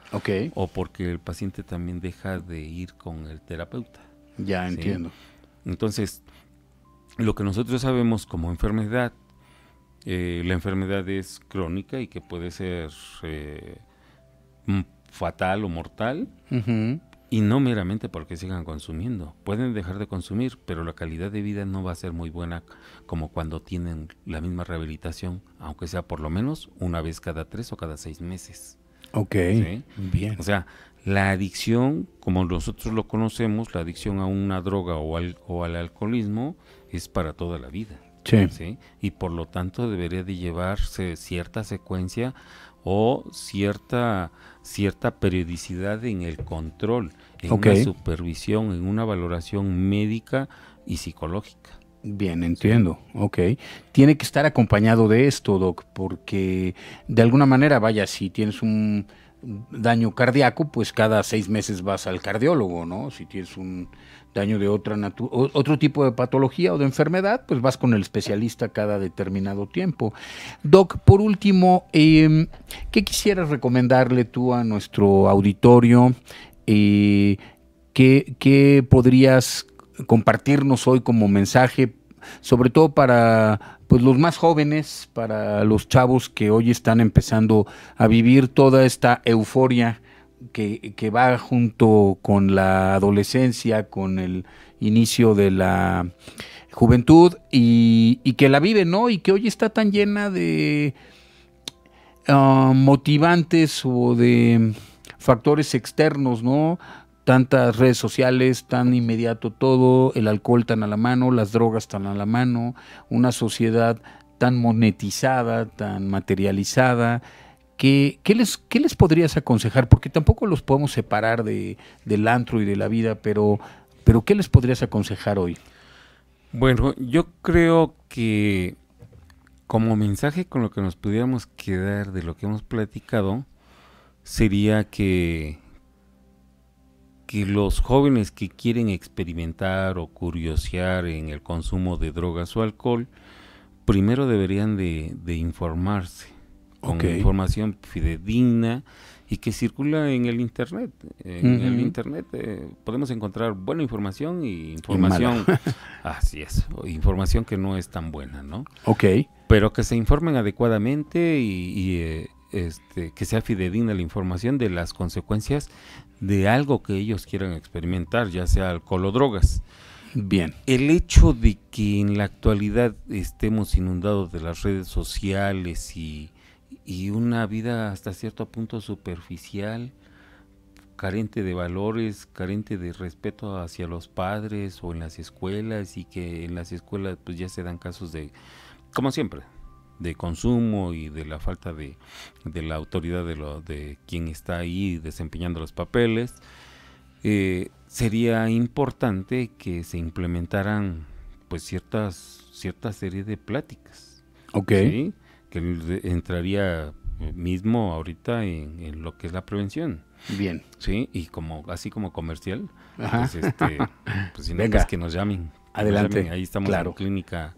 o porque el paciente también deja de ir con el terapeuta. Ya entiendo. Entonces, lo que nosotros sabemos como enfermedad, eh, la enfermedad es crónica y que puede ser eh, fatal o mortal, y no meramente porque sigan consumiendo. Pueden dejar de consumir, pero la calidad de vida no va a ser muy buena como cuando tienen la misma rehabilitación, aunque sea por lo menos una vez cada tres o cada seis meses. Ok. Bien. O sea, la adicción, como nosotros lo conocemos, la adicción a una droga o al, al alcoholismo es para toda la vida. ¿sí? Y por lo tanto debería de llevarse cierta secuencia o cierta, cierta periodicidad en el control, en la supervisión, en una valoración médica y psicológica. Bien, entiendo. Ok. Tiene que estar acompañado de esto, Doc, porque de alguna manera, vaya, si tienes un daño cardíaco, pues cada seis meses vas al cardiólogo, ¿no? Si tienes un daño de otra otro tipo de patología o de enfermedad, pues vas con el especialista cada determinado tiempo. Doc, por último, em, ¿qué quisieras recomendarle tú a nuestro auditorio? Eh, ¿qué, podrías compartirnos hoy como mensaje, sobre todo para pues, los más jóvenes, para los chavos que hoy están empezando a vivir toda esta euforia que, va junto con la adolescencia, con el inicio de la juventud y, que la vive, ¿no? Y que hoy está tan llena de ah, motivantes o de factores externos, ¿no? Tantas redes sociales, tan inmediato todo, el alcohol tan a la mano, las drogas tan a la mano, una sociedad tan monetizada, tan materializada, ¿Qué, les, les, podrías aconsejar? Porque tampoco los podemos separar del antro y de la vida, pero, pero ¿qué les podrías aconsejar hoy? Bueno, yo creo que como mensaje con lo que nos pudiéramos quedar de lo que hemos platicado, sería que, que los jóvenes que quieren experimentar o curiosear en el consumo de drogas o alcohol, primero deberían de informarse con información fidedigna y que circula en el internet. En el internet eh, podemos encontrar buena información y información, [laughs] así es, información que no es tan buena, ¿no? Ok. Pero que se informen adecuadamente y, eh, este, que sea fidedigna la información de las consecuencias de algo que ellos quieran experimentar, ya sea alcohol o drogas. Bien. El hecho de que en la actualidad estemos inundados de las redes sociales y y una vida hasta cierto punto superficial, carente de valores, carente de respeto hacia los padres o en las escuelas y que en las escuelas pues ya se dan casos de, como siempre, de consumo y de la falta de, la autoridad de, lo, de quien está ahí desempeñando los papeles, eh, sería importante que se implementaran pues ciertas, cierta serie de pláticas. Ok que entraría eh, mismo ahorita en, lo que es la prevención. Bien. Sí, y como así como comercial, pues, este, [laughs] pues, si no, Venga. Pues, que nos llamen. Adelante. Ahí estamos claro. Clínica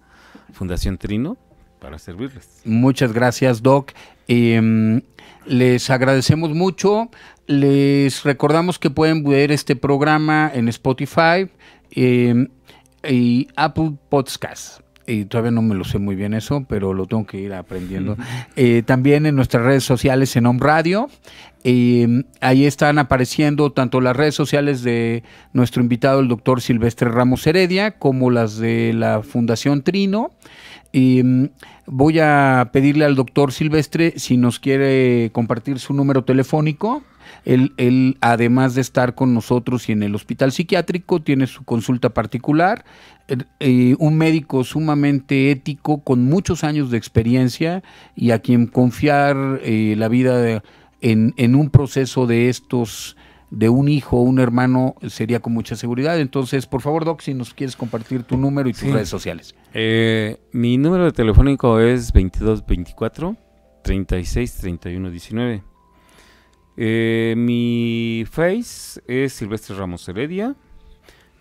Fundación Trino para servirles. Muchas gracias, Doc. Em, les agradecemos mucho. Les recordamos que pueden ver este programa en Spotify em, y Apple Podcasts y todavía no me lo sé muy bien eso, pero lo tengo que ir aprendiendo. Eh, también en nuestras redes sociales en Home Radio. Em, ahí están apareciendo tanto las redes sociales de nuestro invitado, el doctor Silvestre Ramos Heredia, como las de la Fundación Trino. Eh, voy a pedirle al doctor Silvestre si nos quiere compartir su número telefónico. Él, además de estar con nosotros y en el hospital psiquiátrico, tiene su consulta particular, eh, eh, un médico sumamente ético, con muchos años de experiencia y a quien confiar eh, la vida en, en, un proceso de estos de un hijo o un hermano sería con mucha seguridad. Entonces, por favor, Doc, si nos quieres compartir tu número y tus redes sociales. mi número de telefónico es 2224 36 31 19. Eh, mi face es Silvestre Ramos Heredia.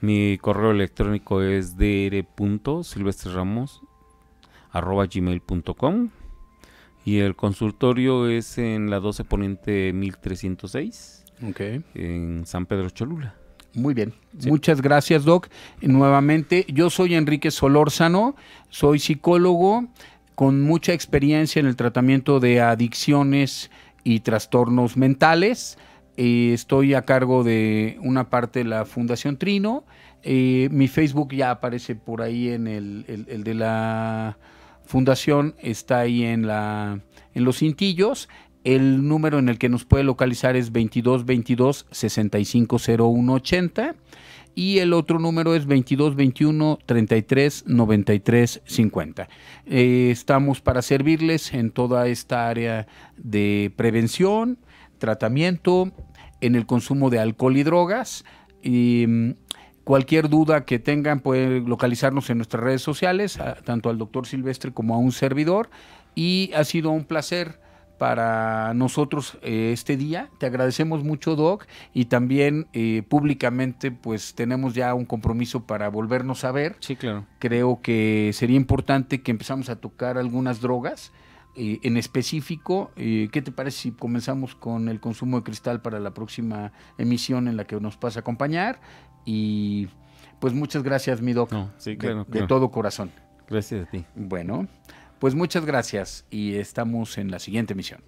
Mi correo electrónico es dr.silvestreramos.gmail.com Y el consultorio es en la 12 Poniente 1306. Okay. En San Pedro Cholula. Muy bien. Muchas gracias, Doc. Nuevamente, yo soy Enrique Solórzano, soy psicólogo con mucha experiencia en el tratamiento de adicciones y trastornos mentales. Eh, estoy a cargo de una parte de la Fundación Trino. Eh, mi Facebook ya aparece por ahí en el, de la fundación, está ahí en, la, en los cintillos. El número en el que nos puede localizar es 22 22 y el otro número es 2221 21 33 93 50. estamos para servirles en toda esta área de prevención, tratamiento, en el consumo de alcohol y drogas. Y, mm, Cualquier duda que tengan pueden localizarnos en nuestras redes sociales, tanto al doctor Silvestre como a un servidor. Y ha sido un placer para nosotros eh, este día. Te agradecemos mucho, Doc, y también eh, públicamente pues tenemos ya un compromiso para volvernos a ver. Sí, claro. Creo que sería importante que empezamos a tocar algunas drogas. Eh, en específico, ¿qué te parece si comenzamos con el consumo de cristal para la próxima emisión en la que nos vas a acompañar? Y pues muchas gracias, mi doc, no, sí, claro. de todo corazón. Gracias a ti. Bueno. Pues muchas gracias y estamos en la siguiente misión.